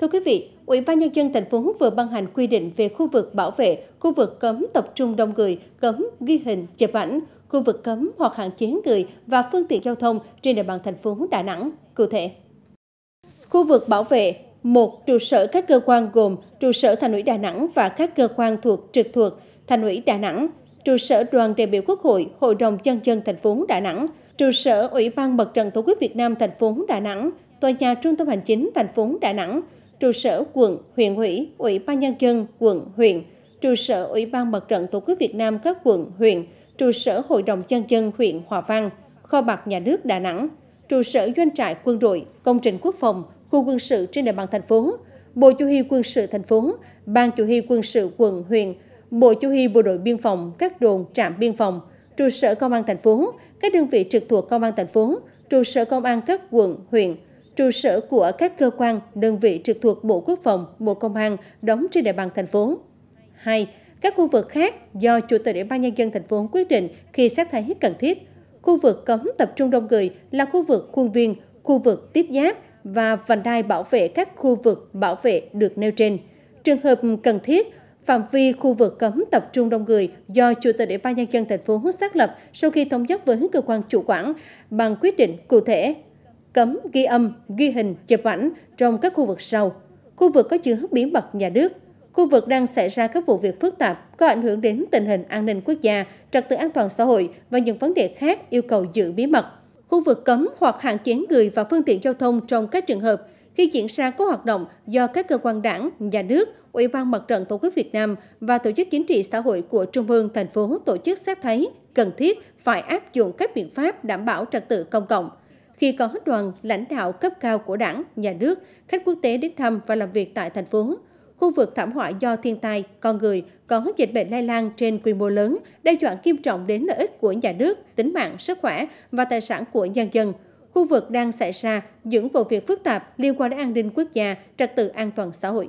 Thưa quý vị, Ủy ban nhân dân thành phố vừa ban hành quy định về khu vực bảo vệ, khu vực cấm tập trung đông người, cấm ghi hình, chụp ảnh, khu vực cấm hoặc hạn chế người và phương tiện giao thông trên địa bàn thành phố Đà Nẵng. Cụ thể, khu vực bảo vệ một trụ sở các cơ quan gồm trụ sở Thành ủy Đà Nẵng và các cơ quan thuộc trực thuộc Thành ủy Đà Nẵng, trụ sở Đoàn đại biểu Quốc hội, Hội đồng nhân dân thành phố Đà Nẵng, trụ sở Ủy ban Mặt trận Tổ quốc Việt Nam thành phố Đà Nẵng, tòa nhà Trung tâm hành chính thành phố Đà Nẵng, trụ sở quận, huyện ủy, ủy ban nhân dân quận, huyện, trụ sở Ủy ban Mặt trận Tổ quốc Việt Nam các quận, huyện, trụ sở Hội đồng nhân dân huyện Hòa Vang, kho bạc nhà nước Đà Nẵng, trụ sở doanh trại quân đội, công trình quốc phòng, khu quân sự trên địa bàn thành phố, Bộ Chủ huy quân sự thành phố, Ban Chủ huy quân sự quận, huyện, Bộ Chủ huy Bộ đội Biên phòng, các đồn, trạm biên phòng, trụ sở Công an thành phố, các đơn vị trực thuộc Công an thành phố, trụ sở Công an các quận, huyện, trụ sở của các cơ quan, đơn vị trực thuộc Bộ Quốc phòng, Bộ Công an đóng trên địa bàn thành phố. 2. Các khu vực khác do Chủ tịch Ủy ban Nhân dân thành phố quyết định khi xét thấy cần thiết. Khu vực cấm tập trung đông người là khu vực khuôn viên, khu vực tiếp giáp và vành đai bảo vệ các khu vực bảo vệ được nêu trên. Trường hợp cần thiết, phạm vi khu vực cấm tập trung đông người do Chủ tịch Ủy ban nhân dân thành phố xác lập sau khi thống nhất với cơ quan chủ quản bằng quyết định cụ thể cấm ghi âm, ghi hình, chụp ảnh trong các khu vực sau. Khu vực có chứa bí mật nhà nước, khu vực đang xảy ra các vụ việc phức tạp có ảnh hưởng đến tình hình an ninh quốc gia, trật tự an toàn xã hội và những vấn đề khác yêu cầu giữ bí mật. Khu vực cấm hoặc hạn chế người và phương tiện giao thông trong các trường hợp khi diễn ra các hoạt động do các cơ quan đảng, nhà nước, Ủy ban Mặt trận Tổ quốc Việt Nam và tổ chức chính trị xã hội của Trung ương, thành phố tổ chức xét thấy cần thiết phải áp dụng các biện pháp đảm bảo trật tự công cộng khi có đoàn lãnh đạo cấp cao của đảng, nhà nước, khách quốc tế đến thăm và làm việc tại thành phố. Khu vực thảm họa do thiên tai, con người, có dịch bệnh lây lan trên quy mô lớn, đe dọa nghiêm trọng đến lợi ích của nhà nước, tính mạng, sức khỏe và tài sản của nhân dân. Khu vực đang xảy ra những vụ việc phức tạp liên quan đến an ninh quốc gia, trật tự an toàn xã hội.